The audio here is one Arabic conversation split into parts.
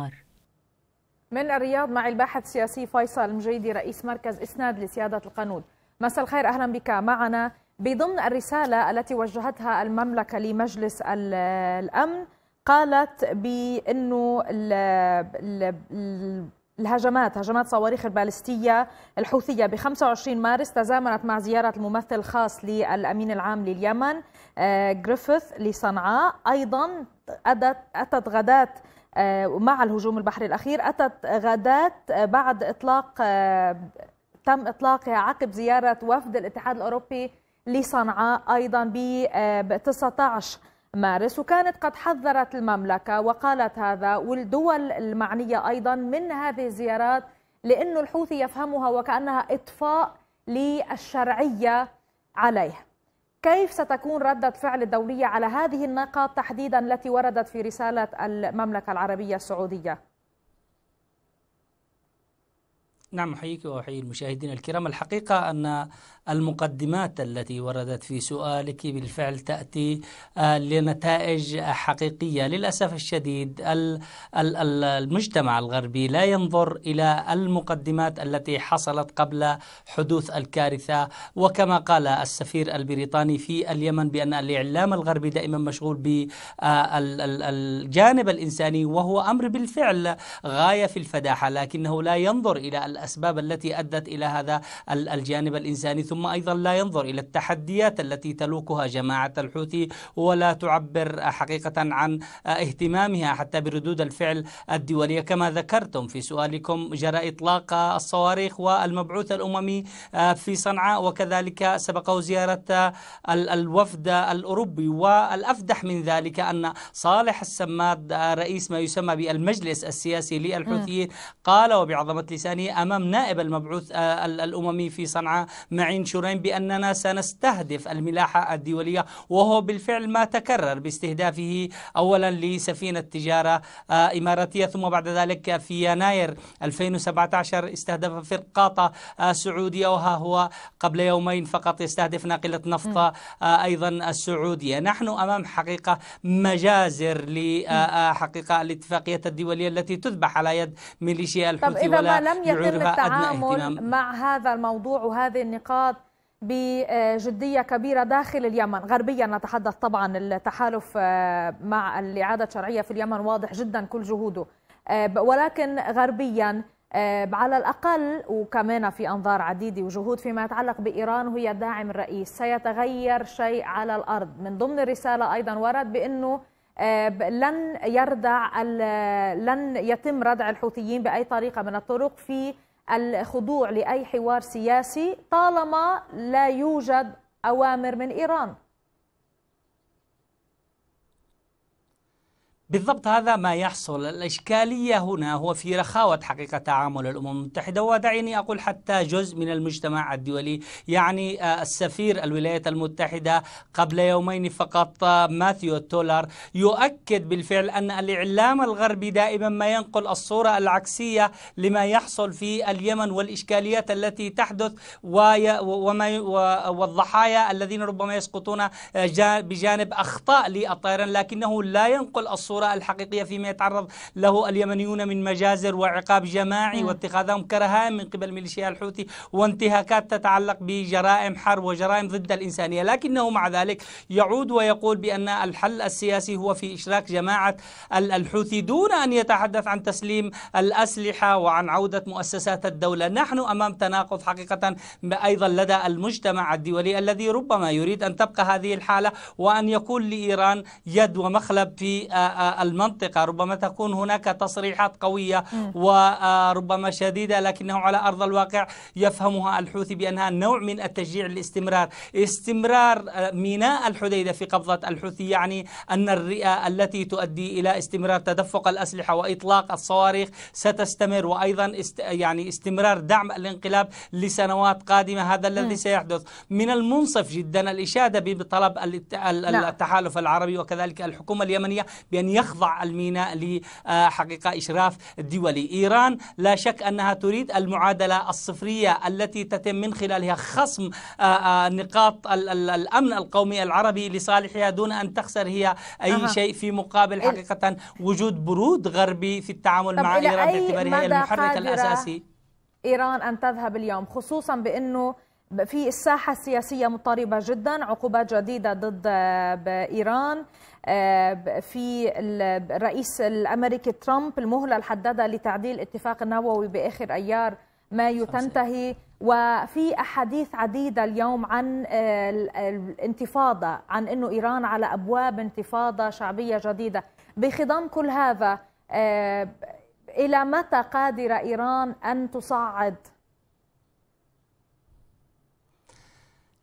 الأحمر من الرياض مع الباحث السياسي فيصل مجيدي رئيس مركز إسناد لسيادة القانون مساء الخير أهلا بك معنا بضمن الرسالة التي وجهتها المملكة لمجلس الأمن قالت بأنه الهجمات هجمات صواريخ البالستية الحوثية ب 25 مارس تزامنت مع زيارة الممثل الخاص للأمين العام لليمن آه، جريفيث لصنعاء أيضا أتت غداة آه، مع الهجوم البحري الأخير أتت غادات بعد إطلاق آه، تم إطلاقها عقب زيارة وفد الاتحاد الأوروبي لصنعاء أيضا ب 19 آه، مارس وكانت قد حذرت المملكة وقالت هذا والدول المعنية أيضا من هذه الزيارات لانه الحوثي يفهمها وكأنها إطفاء للشرعية عليه كيف ستكون ردة فعل الدولية على هذه النقاط تحديدا التي وردت في رسالة المملكة العربية السعودية؟ نعم أحييك وأحيي المشاهدين الكرام الحقيقة أن المقدمات التي وردت في سؤالك بالفعل تأتي آه، لنتائج حقيقية للأسف الشديد المجتمع الغربي لا ينظر إلى المقدمات التي حصلت قبل حدوث الكارثة وكما قال السفير البريطاني في اليمن بأن الإعلام الغربي دائما مشغول بالجانب آه، الإنساني وهو أمر بالفعل غاية في الفداحة لكنه لا ينظر إلى الأسباب التي أدت إلى هذا الجانب الإنساني ثم ثم أيضا لا ينظر إلى التحديات التي تلوكها جماعة الحوثي ولا تعبر حقيقة عن اهتمامها حتى بردود الفعل الدولية كما ذكرتم في سؤالكم جرى إطلاق الصواريخ والمبعوث الأممي في صنعاء وكذلك سبقه زيارة الوفد الأوروبي والأفدح من ذلك أن صالح السماد رئيس ما يسمى بالمجلس السياسي للحوثيين قال وبعظمة لسانه أمام نائب المبعوث الأممي في صنعاء معين منشورين بأننا سنستهدف الملاحة الدولية وهو بالفعل ما تكرر باستهدافه أولا لسفينة تجارة آه، إماراتية ثم بعد ذلك في يناير 2017 استهدف فرقاطة آه، سعودية وها هو قبل يومين فقط يستهدف ناقلة نفط آه، أيضا السعودية نحن أمام حقيقة مجازر لحقيقة الاتفاقية الدولية التي تذبح على يد ميليشيا الحوثي طب إذا ما لم يتم التعامل مع هذا الموضوع وهذه النقاط بجدية كبيرة داخل اليمن غربيا نتحدث طبعا التحالف آه، مع الإعادة الشرعية في اليمن واضح جدا كل جهوده آه، ولكن غربيا آه، على الأقل وكمان في أنظار عديدة وجهود فيما يتعلق بإيران وهي الداعم الرئيس سيتغير شيء على الأرض من ضمن الرسالة أيضا ورد بأنه لن يردع لن يتم ردع الحوثيين بأي طريقة من الطرق في الخضوع لاي حوار سياسي طالما لا يوجد اوامر من ايران بالضبط هذا ما يحصل الإشكالية هنا هو في رخاوة حقيقة تعامل الأمم المتحدة ودعيني أقول حتى جزء من المجتمع الدولي يعني آه، السفير الولايات المتحدة قبل يومين فقط آه، ماثيو تولر يؤكد بالفعل أن الإعلام الغربي دائما ما ينقل الصورة العكسية لما يحصل في اليمن والإشكاليات التي تحدث وما والضحايا الذين ربما يسقطون آه، بجانب أخطاء للطيران لكنه لا ينقل الصورة الصورة الحقيقية فيما يتعرض له اليمنيون من مجازر وعقاب جماعي واتخاذهم كرها من قبل ميليشيا الحوثي وانتهاكات تتعلق بجرائم حرب وجرائم ضد الإنسانية لكنه مع ذلك يعود ويقول بأن الحل السياسي هو في إشراك جماعة الحوثي دون أن يتحدث عن تسليم الأسلحة وعن عودة مؤسسات الدولة نحن أمام تناقض حقيقة أيضا لدى المجتمع الدولي الذي ربما يريد أن تبقى هذه الحالة وأن يكون لإيران يد ومخلب في المنطقة ربما تكون هناك تصريحات قوية وربما آه، شديدة لكنه على أرض الواقع يفهمها الحوثي بأنها نوع من التشجيع الاستمرار استمرار آه، ميناء الحديدة في قبضة الحوثي يعني أن الرئة التي تؤدي إلى استمرار تدفق الأسلحة وإطلاق الصواريخ ستستمر وأيضا است يعني استمرار دعم الانقلاب لسنوات قادمة هذا الذي سيحدث من المنصف جدا الإشادة بطلب نعم. التحالف العربي وكذلك الحكومة اليمنية بأن يخضع الميناء لحقيقة إشراف دولي إيران لا شك أنها تريد المعادلة الصفرية التي تتم من خلالها خصم آه، آه، نقاط الأمن القومي العربي لصالحها دون أن تخسر هي أي أه. شيء في مقابل حقيقة وجود برود غربي في التعامل مع إيران باعتبارها المحرك الأساسي إيران أن تذهب اليوم خصوصا بأنه في الساحة السياسية مضطربة جدا عقوبات جديدة ضد آه، إيران آه، في الرئيس الأمريكي ترامب المهلة الحددة لتعديل اتفاق النووي بآخر أيار مايو تنتهي وفي أحاديث عديدة اليوم عن آه، الانتفاضة عن أنه إيران على أبواب انتفاضة شعبية جديدة بخضم كل هذا إلى متى قادرة إيران أن تصعد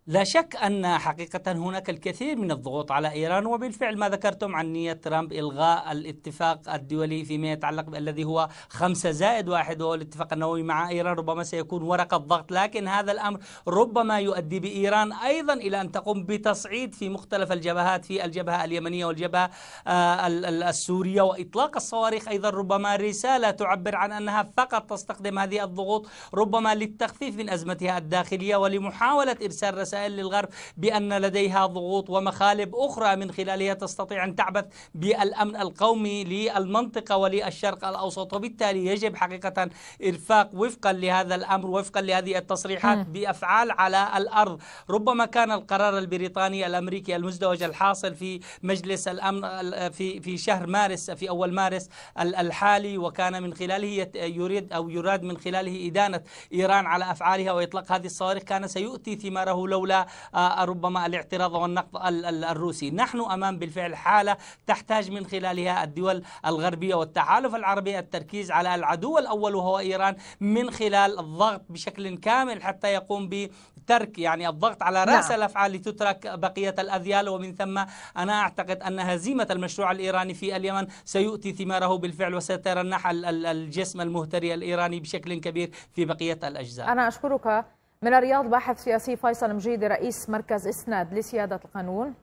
لا شك أن حقيقة هناك الكثير من الضغوط على إيران وبالفعل ما ذكرتم عن نية ترامب إلغاء الاتفاق الدولي فيما يتعلق بالذي هو خمسة زائد واحد وهو الاتفاق النووي مع إيران ربما سيكون ورقة ضغط لكن هذا الأمر ربما يؤدي بإيران أيضا إلى أن تقوم بتصعيد في مختلف الجبهات في الجبهة اليمنية والجبهة آه، السورية وإطلاق الصواريخ أيضا ربما رسالة تعبر عن أنها فقط تستخدم هذه الضغوط ربما للتخفيف من أزمتها الداخلية ولمحاولة إرسال رسائل وسائل للغرب بأن لديها ضغوط ومخالب أخرى من خلالها تستطيع أن تعبث بالأمن القومي للمنطقة وللشرق الأوسط وبالتالي يجب حقيقة إرفاق وفقا لهذا الأمر وفقا لهذه التصريحات بأفعال على الأرض ربما كان القرار البريطاني الأمريكي المزدوج الحاصل في مجلس الأمن في في شهر مارس في أول مارس الحالي وكان من خلاله يريد أو يراد من خلاله إدانة إيران على أفعالها وإطلاق هذه الصواريخ كان سيؤتي ثماره لو حول آه، ربما الاعتراض والنقد الروسي نحن أمام بالفعل حالة تحتاج من خلالها الدول الغربية والتحالف العربي التركيز على العدو الأول وهو إيران من خلال الضغط بشكل كامل حتى يقوم بترك يعني الضغط على نعم. رأس نعم. الأفعال لتترك بقية الأذيال ومن ثم أنا أعتقد أن هزيمة المشروع الإيراني في اليمن سيؤتي ثماره بالفعل وسترنح الجسم المهتري الإيراني بشكل كبير في بقية الأجزاء أنا أشكرك من الرياض باحث سياسي فيصل مجيدي رئيس مركز اسناد لسيادة القانون